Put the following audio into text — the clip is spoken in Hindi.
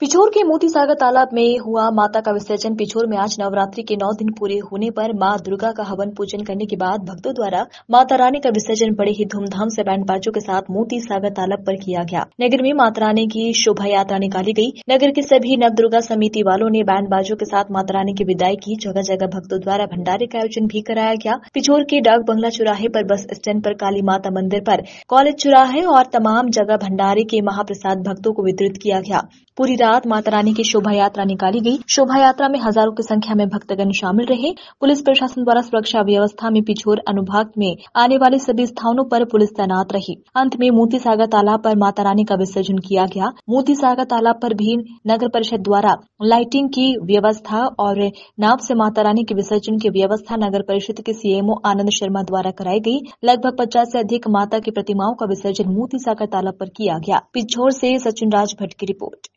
पिछोर के मोती सागर तालाब में हुआ माता का विसर्जन पिछोर में आज नवरात्रि के नौ दिन पूरे होने पर मां दुर्गा का हवन पूजन करने के बाद भक्तों द्वारा माता रानी का विसर्जन बड़े ही धूमधाम से बैंड बाजों के साथ मोती सागर तालाब पर किया गया नगर में माता रानी की शोभा यात्रा निकाली गई नगर के सभी नव दुर्गा समिति वालों ने बैंड बाजों के साथ माता रानी की विदाई की जगह जगह भक्तों द्वारा भंडारे का आयोजन भी कराया गया पिछोर के डाक बंगला चौराहे पर बस स्टैंड पर काली माता मंदिर पर कॉलेज चौराहे और तमाम जगह भंडारे के महाप्रसाद भक्तों को वितरित किया गया पूरी रात माता रानी की शोभा यात्रा निकाली गई शोभा यात्रा में हजारों की संख्या में भक्तगण शामिल रहे पुलिस प्रशासन द्वारा सुरक्षा व्यवस्था में पिछोर अनुभाग में आने वाले सभी स्थानों पर पुलिस तैनात रही अंत में मोती सागर तालाब पर माता रानी का विसर्जन किया गया मोती सागर तालाब पर भी नगर परिषद द्वारा लाइटिंग की व्यवस्था और नाव से माता रानी के विसर्जन की व्यवस्था नगर परिषद के सीएमओ आनंद शर्मा द्वारा कराई गई लगभग पचास से अधिक माता की प्रतिमाओं का विसर्जन मोती सागर तालाब पर किया गया पिछोर से सचिन राज भट्ट की रिपोर्ट